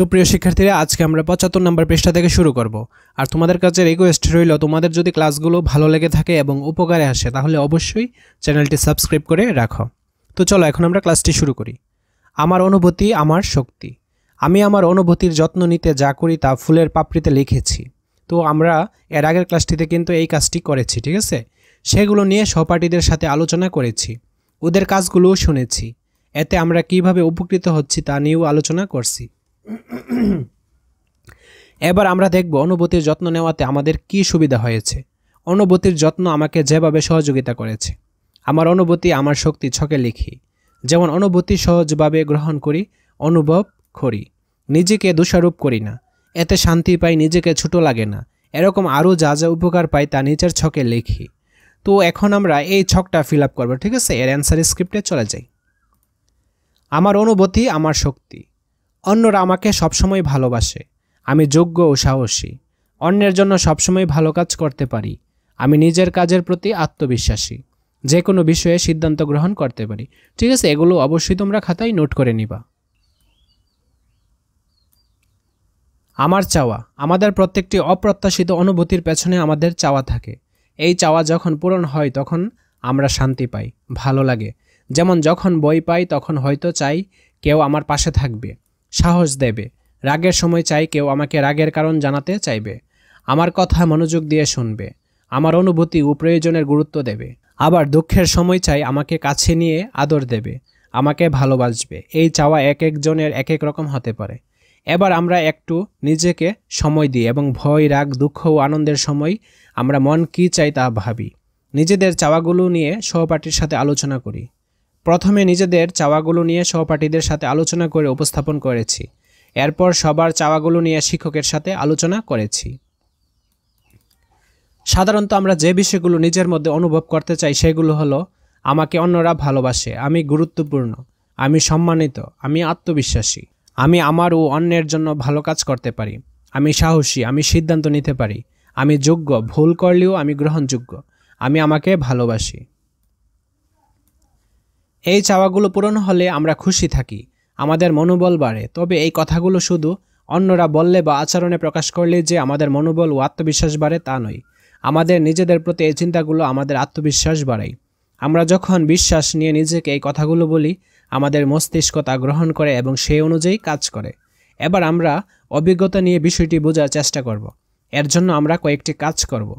সুপ্রিয় শিক্ষার্থীরা আজকে আমরা পঁচাত্তর নম্বর পৃষ্ঠা থেকে শুরু করব আর তোমাদের কাছে রিকোয়েস্ট রইল তোমাদের যদি ক্লাসগুলো ভালো লেগে থাকে এবং উপকারে আসে তাহলে অবশ্যই চ্যানেলটি সাবস্ক্রাইব করে রাখো তো চলো এখন আমরা ক্লাসটি শুরু করি আমার অনুভূতি আমার শক্তি আমি আমার অনুভূতির যত্ন নিতে যা করি তা ফুলের পাপড়িতে লিখেছি তো আমরা এর আগের ক্লাসটিতে কিন্তু এই কাজটি করেছি ঠিক আছে সেগুলো নিয়ে সহপাঠীদের সাথে আলোচনা করেছি ওদের কাজগুলোও শুনেছি এতে আমরা কিভাবে উপকৃত হচ্ছি তা নিয়েও আলোচনা করছি এবার আমরা দেখব অনুভূতির যত্ন নেওয়াতে আমাদের কি সুবিধা হয়েছে অনুভূতির যত্ন আমাকে যেভাবে সহযোগিতা করেছে আমার অনুভূতি আমার শক্তি ছকে লিখি যেমন অনুভূতি সহজভাবে গ্রহণ করি অনুভব করি নিজেকে দোষারোপ করি না এতে শান্তি পাই নিজেকে ছোট লাগে না এরকম আরও যা যা উপকার পাই তা নিচের ছকে লিখি তো এখন আমরা এই ছকটা ফিল আপ করবো ঠিক আছে এর অ্যান্সার স্ক্রিপ্টে চলে যাই আমার অনুভূতি আমার শক্তি অন্যরা আমাকে সবসময় ভালোবাসে আমি যোগ্য ও সাহসী অন্যের জন্য সবসময় ভালো কাজ করতে পারি আমি নিজের কাজের প্রতি আত্মবিশ্বাসী যে কোনো বিষয়ে সিদ্ধান্ত গ্রহণ করতে পারি ঠিক আছে এগুলো অবশ্যই তোমরা খাতায় নোট করে নিবা আমার চাওয়া আমাদের প্রত্যেকটি অপ্রত্যাশিত অনুভূতির পেছনে আমাদের চাওয়া থাকে এই চাওয়া যখন পূরণ হয় তখন আমরা শান্তি পাই ভালো লাগে যেমন যখন বই পাই তখন হয়তো চাই কেউ আমার পাশে থাকবে সাহস দেবে রাগের সময় চাই কেউ আমাকে রাগের কারণ জানাতে চাইবে আমার কথা মনোযোগ দিয়ে শুনবে আমার অনুভূতি ও প্রয়োজনের গুরুত্ব দেবে আবার দুঃখের সময় চাই আমাকে কাছে নিয়ে আদর দেবে আমাকে ভালোবাসবে এই চাওয়া এক একজনের এক এক রকম হতে পারে এবার আমরা একটু নিজেকে সময় দিই এবং ভয় রাগ দুঃখ ও আনন্দের সময় আমরা মন কি চাই তা ভাবি নিজেদের চাওয়াগুলো নিয়ে সহপাঠীর সাথে আলোচনা করি প্রথমে নিজেদের চাওয়াগুলো নিয়ে সহপাঠীদের সাথে আলোচনা করে উপস্থাপন করেছি এরপর সবার চাওয়াগুলো নিয়ে শিক্ষকের সাথে আলোচনা করেছি সাধারণত আমরা যে বিষয়গুলো নিজের মধ্যে অনুভব করতে চাই সেগুলো হলো আমাকে অন্যরা ভালোবাসে আমি গুরুত্বপূর্ণ আমি সম্মানিত আমি আত্মবিশ্বাসী আমি আমার ও অন্যের জন্য ভালো কাজ করতে পারি আমি সাহসী আমি সিদ্ধান্ত নিতে পারি আমি যোগ্য ভুল করলেও আমি গ্রহণযোগ্য আমি আমাকে ভালোবাসি এই চাওয়াগুলো পূরণ হলে আমরা খুশি থাকি আমাদের মনোবল বাড়ে তবে এই কথাগুলো শুধু অন্যরা বললে বা আচরণে প্রকাশ করলে যে আমাদের মনোবল ও আত্মবিশ্বাস বাড়ে তা নয় আমাদের নিজেদের প্রতি এই চিন্তাগুলো আমাদের আত্মবিশ্বাস বাড়ায় আমরা যখন বিশ্বাস নিয়ে নিজেকে এই কথাগুলো বলি আমাদের মস্তিষ্ক তা গ্রহণ করে এবং সেই অনুযায়ী কাজ করে এবার আমরা অভিজ্ঞতা নিয়ে বিষয়টি বোঝার চেষ্টা করব। এর জন্য আমরা কয়েকটি কাজ করব।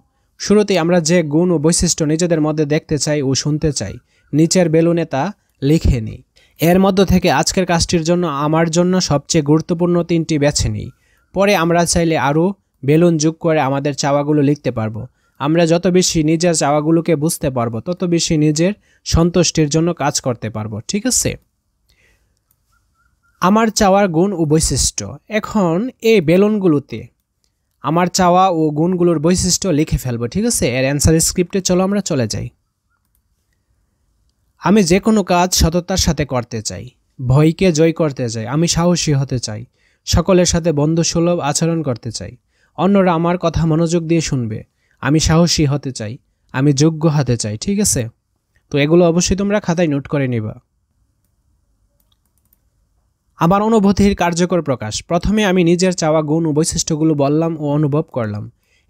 শুরুতে আমরা যে গুণ ও বৈশিষ্ট্য নিজেদের মধ্যে দেখতে চাই ও শুনতে চাই নিচের বেলুনে তা লিখে নিই এর মধ্য থেকে আজকের কাজটির জন্য আমার জন্য সবচেয়ে গুরুত্বপূর্ণ তিনটি বেছে নিই পরে আমরা চাইলে আরও বেলুন যোগ করে আমাদের চাওয়াগুলো লিখতে পারবো আমরা যত বেশি নিজের চাওয়াগুলোকে বুঝতে পারবো তত বেশি নিজের সন্তুষ্টির জন্য কাজ করতে পারবো ঠিক আছে আমার চাওয়ার গুণ ও বৈশিষ্ট্য এখন এই বেলুনগুলোতে আমার চাওয়া ও গুণগুলোর বৈশিষ্ট্য লিখে ফেলবো ঠিক আছে এর অ্যান্সার স্ক্রিপ্টে চলো আমরা চলে যাই আমি যে কোনো কাজ সততার সাথে করতে চাই ভয়কে জয় করতে চাই আমি সাহসী হতে চাই সকলের সাথে বন্ধুসুলভ আচরণ করতে চাই অন্যরা আমার কথা মনোযোগ দিয়ে শুনবে আমি সাহসী হতে চাই আমি যোগ্য হতে চাই ঠিক আছে তো এগুলো অবশ্যই তোমরা খাতায় নোট করে নিবা আমার অনুভূতির কার্যকর প্রকাশ প্রথমে আমি নিজের চাওয়া গুণ ও বৈশিষ্ট্যগুলো বললাম ও অনুভব করলাম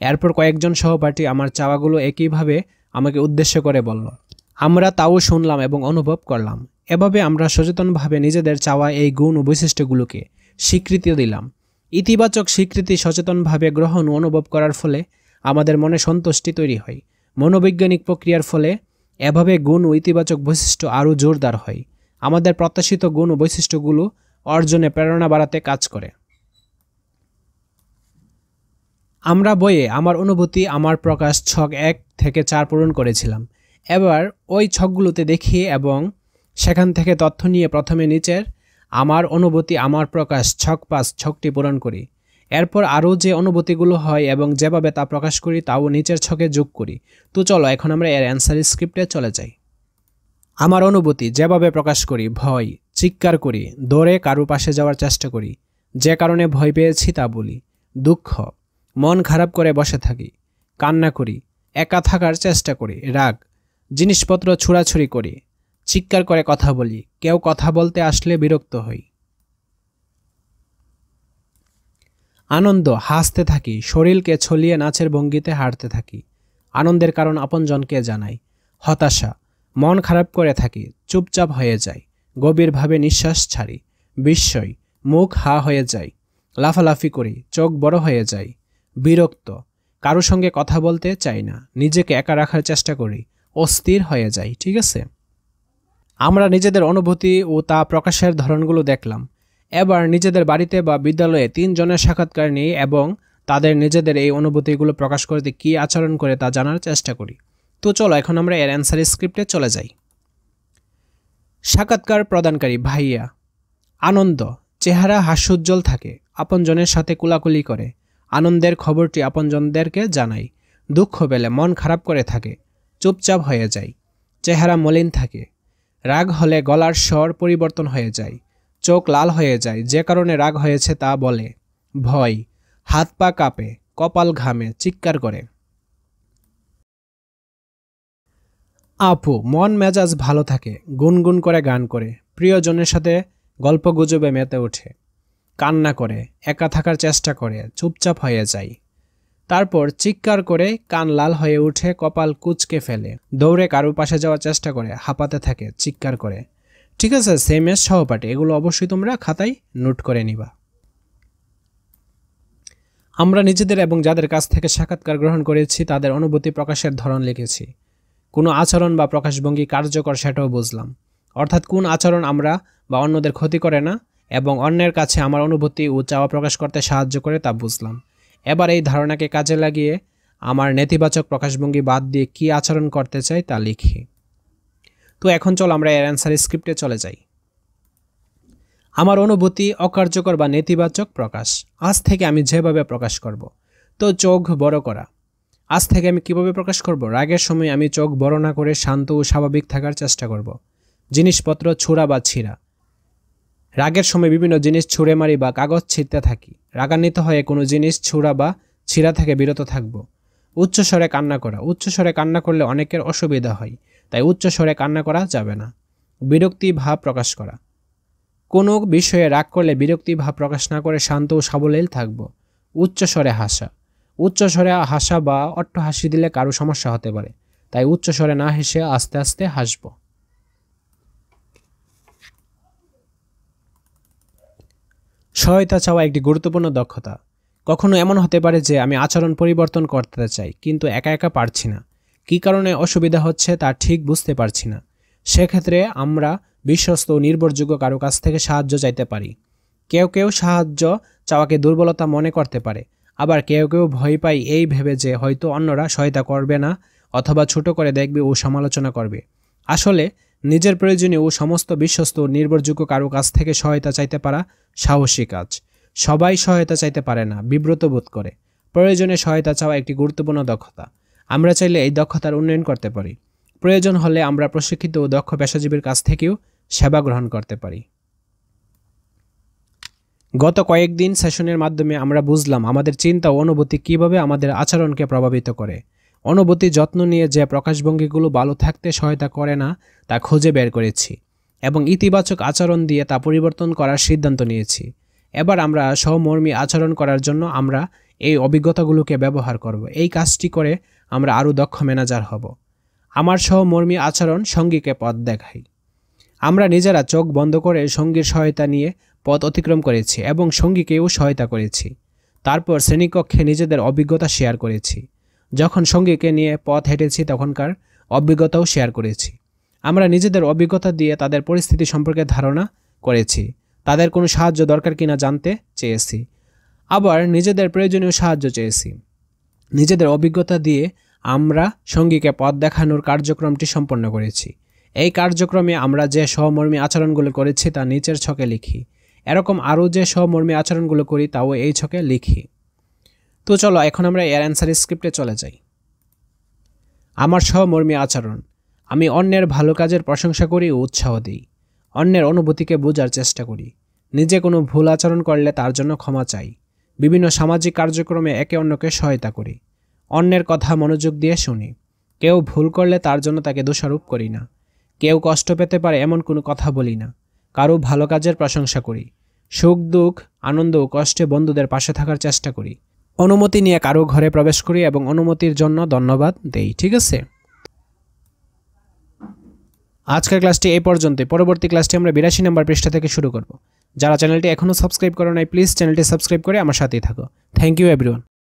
এরপর কয়েকজন সহপাঠী আমার চাওয়াগুলো একইভাবে আমাকে উদ্দেশ্য করে বলল আমরা তাও শুনলাম এবং অনুভব করলাম এভাবে আমরা সচেতনভাবে নিজেদের চাওয়া এই গুণ ও বৈশিষ্ট্যগুলোকে স্বীকৃতি দিলাম ইতিবাচক স্বীকৃতি সচেতনভাবে গ্রহণ ও অনুভব করার ফলে আমাদের মনে সন্তুষ্টি তৈরি হয় মনোবৈজ্ঞানিক প্রক্রিয়ার ফলে এভাবে গুণ ও ইতিবাচক বৈশিষ্ট্য আরও জোরদার হয় আমাদের প্রত্যাশিত গুণ ও বৈশিষ্ট্যগুলো অর্জনে প্রেরণা বাড়াতে কাজ করে আমরা বইয়ে আমার অনুভূতি আমার প্রকাশ ছক এক থেকে চার পূরণ করেছিলাম এবার ওই ছকগুলোতে দেখি এবং সেখান থেকে তথ্য নিয়ে প্রথমে নিচের আমার অনুভূতি আমার প্রকাশ ছক পাস ছকটি পূরণ করি এরপর আরও যে অনুভূতিগুলো হয় এবং যেভাবে তা প্রকাশ করি তাও নিচের ছকে যোগ করি তো চলো এখন আমরা এর অ্যান্সার স্ক্রিপ্টে চলে যাই আমার অনুভূতি যেভাবে প্রকাশ করি ভয় চিৎকার করি দৌড়ে কারো পাশে যাওয়ার চেষ্টা করি যে কারণে ভয় পেয়েছি তা বলি দুঃখ মন খারাপ করে বসে থাকি কান্না করি একা থাকার চেষ্টা করি রাগ জিনিসপত্র ছোড়াছুরি করি চিৎকার করে কথা বলি কেউ কথা বলতে আসলে বিরক্ত হই আনন্দ হাসতে থাকি শরীরকে ছলিয়ে নাচের ভঙ্গিতে হাঁটতে থাকি আনন্দের কারণ আপনজনকে জানাই হতাশা মন খারাপ করে থাকি চুপচাপ হয়ে যাই গভীরভাবে নিঃশ্বাস ছাড়ি বিস্ময় মুখ হা হয়ে যায় লাফালাফি করি চোখ বড় হয়ে যায় বিরক্ত কারো সঙ্গে কথা বলতে চাই না নিজেকে একা রাখার চেষ্টা করি অস্থির হয়ে যায় ঠিক আছে আমরা নিজেদের অনুভূতি ও তা প্রকাশের ধরনগুলো দেখলাম এবার নিজেদের বাড়িতে বা বিদ্যালয়ে তিনজনের সাক্ষাৎকার নিই এবং তাদের নিজেদের এই অনুভূতিগুলো প্রকাশ করতে কী আচরণ করে তা জানার চেষ্টা করি তো চলো এখন আমরা এর অ্যান্সার স্ক্রিপ্টে চলে যাই সাক্ষাৎকার প্রদানকারী ভাইয়া আনন্দ চেহারা হাস্যোজ্জ্বল থাকে আপনজনের সাথে কুলাকুলি করে আনন্দের খবরটি আপনজনদেরকে জানাই দুঃখ পেলে মন খারাপ করে থাকে চুপচাপ হয়ে যায় চেহারা মলিন থাকে রাগ হলে গলার স্বর পরিবর্তন হয়ে যায় চোখ লাল হয়ে যায় যে কারণে রাগ হয়েছে তা বলে ভয় হাত পা কাঁপে কপাল ঘামে চিৎকার করে আপু মন মেজাজ ভালো থাকে গুনগুন করে গান করে প্রিয়জনের সাথে গল্প গুজবে মেতে ওঠে কান্না করে একা থাকার চেষ্টা করে চুপচাপ হয়ে যায় তারপর চিৎকার করে কান লাল হয়ে উঠে কপাল কুচকে ফেলে দৌড়ে কারো পাশে যাওয়ার চেষ্টা করে হাঁপাতে থাকে চিৎকার করে ঠিক আছে সেম এস সহপাঠী এগুলো অবশ্যই তোমরা খাতায় নোট করে নিবা আমরা নিজেদের এবং যাদের কাছ থেকে সাক্ষাৎকার গ্রহণ করেছি তাদের অনুভূতি প্রকাশের ধরন লিখেছি কোনো আচরণ বা প্রকাশভঙ্গি কার্যকর সেটাও বুঝলাম অর্থাৎ কোন আচরণ আমরা বা অন্যদের ক্ষতি করে না এবং অন্যের কাছে আমার অনুভূতি ও চাওয়া প্রকাশ করতে সাহায্য করে তা বুঝলাম এবার এই ধারণাকে কাজে লাগিয়ে আমার নেতিবাচক প্রকাশভঙ্গি বাদ দিয়ে কি আচরণ করতে চাই তা লিখি তো এখন চল আমরা এর অ্যান্সার স্ক্রিপ্টে চলে যাই আমার অনুভূতি অকার্যকর বা নেতিবাচক প্রকাশ আজ থেকে আমি যেভাবে প্রকাশ করব। তো চোখ বড় করা আজ থেকে আমি কিভাবে প্রকাশ করব রাগের সময় আমি চোখ বড় না করে শান্ত ও স্বাভাবিক থাকার চেষ্টা করব। জিনিসপত্র ছোড়া বা ছিঁড়া রাগের সময় বিভিন্ন জিনিস ছুঁড়ে মারি বা কাগজ ছিঁড়তে থাকি রাগান্বিত হয়ে কোনো জিনিস ছুঁড়া বা ছিঁড়া থেকে বিরত থাকব উচ্চস্বরে কান্না করা উচ্চস্বরে কান্না করলে অনেকের অসুবিধা হয় তাই উচ্চস্বরে কান্না করা যাবে না বিরক্তি ভাব প্রকাশ করা কোনো বিষয়ে রাগ করলে বিরক্তি ভাব প্রকাশ না করে শান্ত ও সাবলীল থাকব উচ্চস্বরে হাসা উচ্চস্বরে হাসা বা অট্ট হাসি দিলে কারো সমস্যা হতে পারে তাই উচ্চস্বরে না হেসে আস্তে আস্তে হাসবো সহায়তা চাওয়া একটি গুরুত্বপূর্ণ দক্ষতা কখনো এমন হতে পারে যে আমি আচরণ পরিবর্তন করতে চাই কিন্তু একা একা পারছি না কি কারণে অসুবিধা হচ্ছে তা ঠিক বুঝতে পারছি না সেক্ষেত্রে আমরা বিশ্বস্ত ও নির্ভরযোগ্য কারো কাছ থেকে সাহায্য চাইতে পারি কেউ কেউ সাহায্য চাওয়াকে দুর্বলতা মনে করতে পারে আবার কেউ কেউ ভয় পাই এই ভেবে যে হয়তো অন্যরা সহায়তা করবে না অথবা ছোট করে দেখবে ও সমালোচনা করবে আসলে নিজের প্রয়োজনে ও সমস্ত বিশ্বস্ত নির্ভরযোগ্য কারো কাছ থেকে সহায়তা চাইতে পারা সাহসী কাজ সবাই সহায়তা চাইতে পারে না বিব্রত বোধ করে প্রয়োজনে সহায়তা চাওয়া একটি গুরুত্বপূর্ণ দক্ষতা আমরা চাইলে এই দক্ষতার উন্নয়ন করতে পারি প্রয়োজন হলে আমরা প্রশিক্ষিত ও দক্ষ পেশাজীবীর কাছ থেকেও সেবা গ্রহণ করতে পারি গত কয়েকদিন সেশনের মাধ্যমে আমরা বুঝলাম আমাদের চিন্তা ও অনুভূতি কীভাবে আমাদের আচরণকে প্রভাবিত করে অনুভূতি যত্ন নিয়ে যে প্রকাশভঙ্গিগুলো ভালো থাকতে সহায়তা করে না তা খুঁজে বের করেছি এবং ইতিবাচক আচরণ দিয়ে তা পরিবর্তন করার সিদ্ধান্ত নিয়েছি এবার আমরা সহমর্মী আচরণ করার জন্য আমরা এই অভিজ্ঞতাগুলোকে ব্যবহার করব এই কাজটি করে আমরা আরও দক্ষ ম্যানেজার হব আমার সহমর্মী আচরণ সঙ্গীকে পথ দেখাই আমরা নিজেরা চোখ বন্ধ করে সঙ্গীর সহায়তা নিয়ে পথ অতিক্রম করেছি এবং সঙ্গীকেও সহায়তা করেছি তারপর শ্রেণীকক্ষে নিজেদের অভিজ্ঞতা শেয়ার করেছি যখন সঙ্গীকে নিয়ে পথ হেঁটেছি তখনকার অভিজ্ঞতাও শেয়ার করেছি আমরা নিজেদের অভিজ্ঞতা দিয়ে তাদের পরিস্থিতি সম্পর্কে ধারণা করেছি তাদের কোনো সাহায্য দরকার কিনা জানতে চেয়েছি আবার নিজেদের প্রয়োজনীয় সাহায্য চেয়েছি নিজেদের অভিজ্ঞতা দিয়ে আমরা সঙ্গীকে পথ দেখানোর কার্যক্রমটি সম্পন্ন করেছি এই কার্যক্রমে আমরা যে সহমর্মী আচরণগুলো করেছি তা নিচের ছকে লিখি এরকম আরও যে সহমর্মী আচরণগুলো করি তাও এই ছকে লিখি তো চলো এখন আমরা এর অ্যান্সার স্ক্রিপ্টে চলে যাই আমার সহমর্মী আচরণ আমি অন্যের ভালো কাজের প্রশংসা করি ও উৎসাহ দিই অন্যের অনুভূতিকে বোঝার চেষ্টা করি নিজে কোনো ভুল আচরণ করলে তার জন্য ক্ষমা চাই বিভিন্ন সামাজিক কার্যক্রমে একে অন্যকে সহায়তা করি অন্যের কথা মনোযোগ দিয়ে শুনি কেউ ভুল করলে তার জন্য তাকে দোষারোপ করি না কেউ কষ্ট পেতে পারে এমন কোনো কথা বলি না কারো ভালো কাজের প্রশংসা করি সুখ দুঃখ আনন্দ ও কষ্টে বন্ধুদের পাশে থাকার চেষ্টা করি অনুমতি নিয়ে কারো ঘরে প্রবেশ করি এবং অনুমতির জন্য ধন্যবাদ দেই ঠিক আছে আজকের ক্লাসটি এই পর্যন্ত পরবর্তী ক্লাসটি আমরা বিরাশি নাম্বার পৃষ্ঠা থেকে শুরু করব যারা চ্যানেলটি এখনও সাবস্ক্রাইব করো নাই প্লিজ চ্যানেলটি সাবস্ক্রাইব করে আমার সাথেই থাকো থ্যাংক ইউ এভরিওয়ান